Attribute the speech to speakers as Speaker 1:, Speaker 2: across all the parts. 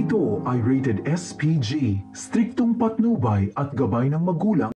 Speaker 1: Ito ay rated SPG, striktong patnubay at gabay ng magulang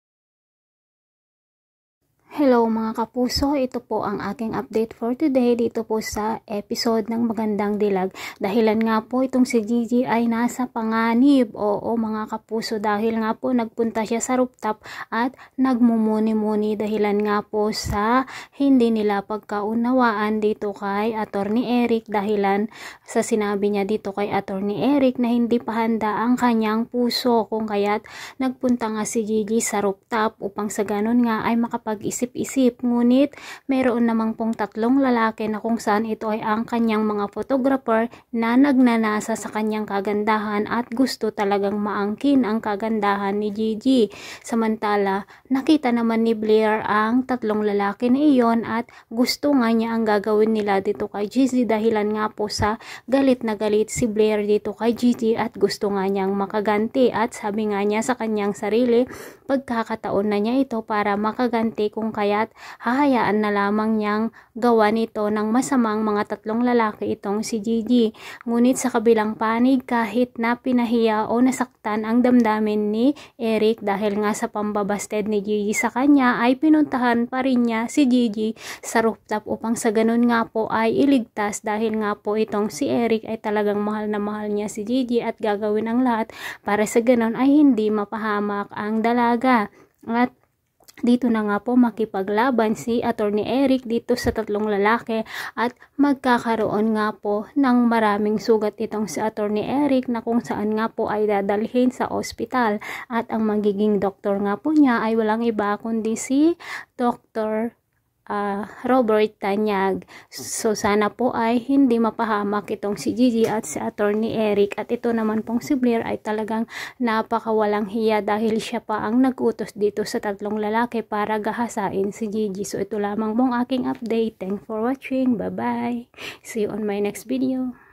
Speaker 1: Hello mga kapuso, ito po ang aking update for today dito po sa episode ng Magandang Dilag. Dahilan nga po itong si Gigi ay nasa panganib. Oo mga kapuso dahil nga po nagpunta siya sa rooftop at nagmumuni-muni dahilan nga po sa hindi nila pagkaunawaan dito kay Attorney Eric dahilan sa sinabi niya dito kay Attorney Eric na hindi pa handa ang kanyang puso kung kaya't nagpunta nga si Gigi sa rooftop upang sa ganun nga ay makapag-isip kaisip-isip. Ngunit mayroon namang pong tatlong lalaki na kung saan ito ay ang kanyang mga photographer na nagnanasa sa kanyang kagandahan at gusto talagang maangkin ang kagandahan ni Gigi. Samantala, nakita naman ni Blair ang tatlong lalaki na iyon at gusto nga niya ang gagawin nila dito kay Gigi dahilan nga po sa galit na galit si Blair dito kay Gigi at gusto nga niyang makaganti at sabi nga niya sa kanyang sarili pagkakataon na niya ito para makaganti kung kaya't hahayaan na lamang niyang gawa nito ng masamang mga tatlong lalaki itong si Gigi. Ngunit sa kabilang panig kahit na pinahiya o nasaktan ang damdamin ni Eric dahil nga sa pambabasted ni Gigi sa kanya ay pinuntahan pa rin niya si Gigi sa rooftop upang sa ganun nga po ay iligtas dahil nga po itong si Eric ay talagang mahal na mahal niya si Gigi at gagawin ang lahat para sa ganun ay hindi mapahamak ang dalaga. At dito na nga po makipaglaban si Attorney Eric dito sa tatlong lalaki at magkakaroon nga po ng maraming sugat itong si Attorney Eric na kung saan nga po ay dadalhin sa ospital at ang magiging doktor nga po niya ay walang iba kundi si Dr uh, Robert Tanyag. So sana po ay hindi mapahamak itong si Gigi at si Attorney Eric at ito naman pong si Blair ay talagang napakawalang hiya dahil siya pa ang nagutos dito sa tatlong lalaki para gahasain si Gigi. So ito lamang pong aking update. Thanks for watching. Bye bye. See you on my next video.